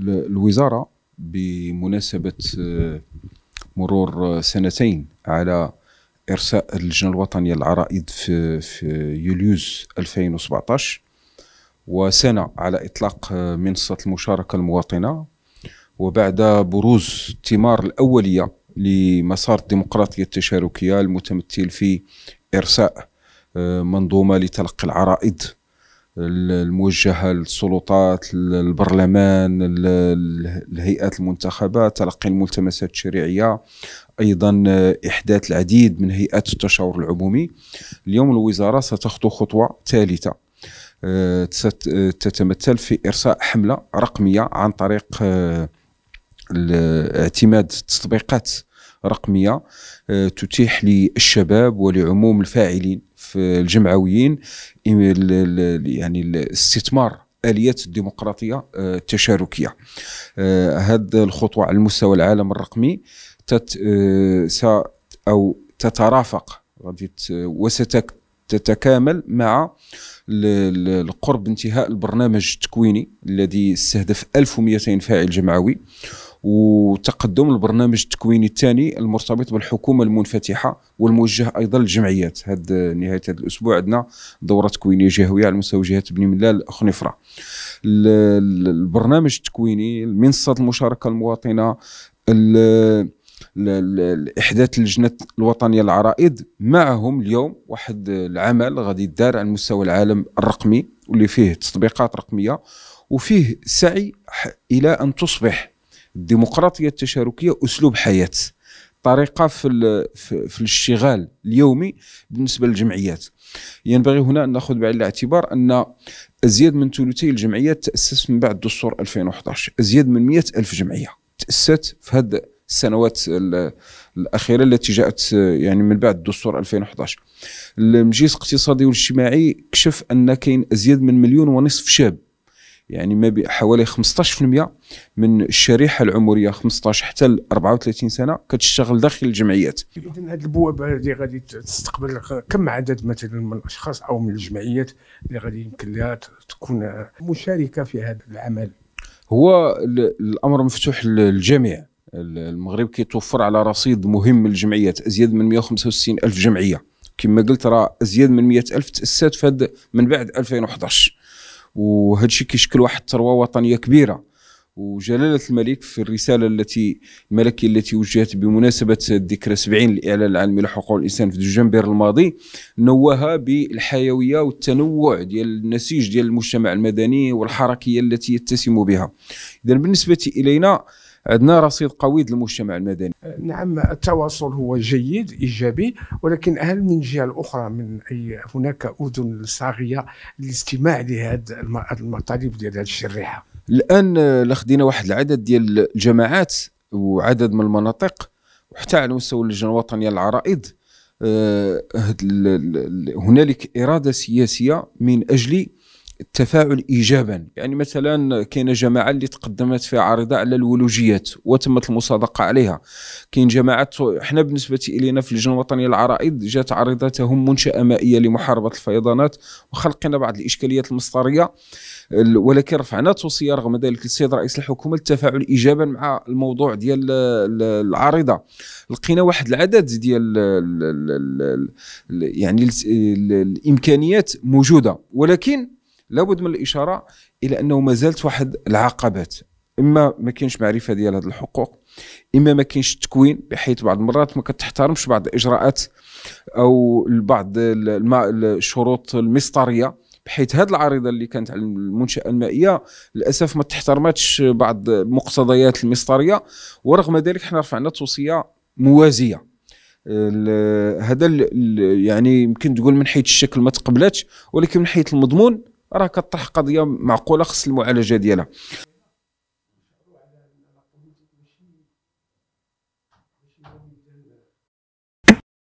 الوزاره بمناسبه آه، مرور آه، سنتين على ارساء اللجنه الوطنيه للعرائض في في يوليوز 2017 وسنه على اطلاق آه، منصه المشاركه المواطنه وبعد بروز الثمار الاوليه لمسار الديمقراطيه التشاركيه المتمثل في ارساء منظومه لتلقي العرائض الموجهه للسلطات البرلمان الهيئات المنتخبه تلقي الملتمسات التشريعيه ايضا احداث العديد من هيئات التشاور العمومي اليوم الوزاره ستخطو خطوه ثالثه آه، تتمثل في ارساء حمله رقميه عن طريق آه، اعتماد تطبيقات رقميه آه، تتيح للشباب ولعموم الفاعلين في الجمعويين يعني الاستثمار اليات الديمقراطية آه، التشاركية آه، هذه الخطوة على المستوى العالم الرقمي تت أو تترافق وستتكامل مع القرب انتهاء البرنامج التكويني الذي استهدف 1200 فاعل جمعوي وتقدم البرنامج التكويني الثاني المرتبط بالحكومه المنفتحه والموجه ايضا للجمعيات هاد نهايه هذا الاسبوع عندنا دوره تكوينيه جهويه على مستوى جهه بني ملال خنفره البرنامج التكويني منصه المشاركه المواطنه احداث اللجنه الوطنيه للعرائض معهم اليوم واحد العمل غادي يدار على مستوى العالم الرقمي واللي فيه تطبيقات رقميه وفيه سعي الى ان تصبح الديمقراطيه التشاركيه اسلوب حياه طريقه في في الاشتغال اليومي بالنسبه للجمعيات ينبغي هنا ان ناخذ بعين الاعتبار ان ازيد من ثلثي الجمعيات تاسست من بعد دستور 2011 ازيد من 100 الف جمعيه تاسست في هذه السنوات الاخيره التي جاءت يعني من بعد دستور 2011 المجلس الاقتصادي والاجتماعي كشف ان كاين ازيد من مليون ونصف شاب يعني ما حوالي 15% من الشريحه العمريه 15 حتى ل 34 سنه كتشتغل داخل الجمعيات اذا هذه البوابه هذه غادي تستقبل كم عدد مثلا من الاشخاص او من الجمعيات اللي غادي يمكن لها تكون مشاركه في هذا العمل هو الامر مفتوح للجميع المغرب كيتوفر على رصيد مهم من الجمعيات ازيد من 165 الف جمعيه كما قلت راه ازيد من 100 الف تاسست في من بعد 2011 وهذا الشيء كيشكل واحد الثروه وطنيه كبيره وجلالة الملك في الرسالة التي الملكية التي وجهت بمناسبة الذكرى 70 للإعلان العالمي لحقوق الإنسان في دجنبر الماضي نوها بالحيوية والتنوع ديال النسيج ديال المجتمع المدني والحركية التي يتسم بها إذا بالنسبة إلينا عندنا رصيد قوي للمجتمع المدني أه، نعم التواصل هو جيد ايجابي ولكن هل من جهه اخرى من اي هناك اذن صاغيه للاستماع لهذه المطالب ديال هذه الشريحه الان آه، لخدينا واحد العدد ديال الجماعات وعدد من المناطق وحتى على مستوى اللجنه الوطنيه للعرائض آه، هنالك اراده سياسيه من اجل التفاعل ايجابا يعني مثلا كاينه جماعه اللي تقدمت في عارضه على الولوجيات وتمت المصادقه عليها كاين جماعات احنا بالنسبه الينا في اللجنه الوطنيه للعرائض جات عارضه تهم منشاه مائيه لمحاربه الفيضانات وخلقنا بعض الاشكاليات المسطريه ولكن رفعنا توصيه رغم ذلك للسيد رئيس الحكومه للتفاعل ايجابا مع الموضوع ديال العارضه لقينا واحد العدد ديال يعني الامكانيات موجوده ولكن لابد من الاشاره الى انه ما زالت واحد العقبات اما ما كاينش معرفه ديال هذه الحقوق اما ما كاينش التكوين بحيث بعض المرات ما كتحترمش بعض الاجراءات او بعض الشروط المسطريه بحيث هذه العارضه اللي كانت على المنشاه المائيه للاسف ما تحترمتش بعض المقتضيات المسطريه ورغم ذلك حنا رفعنا توصيه موازيه هذا يعني يمكن تقول من حيث الشكل ما تقبلتش ولكن من حيث المضمون راه كطرح قضيه معقوله خص المعالجه ديالها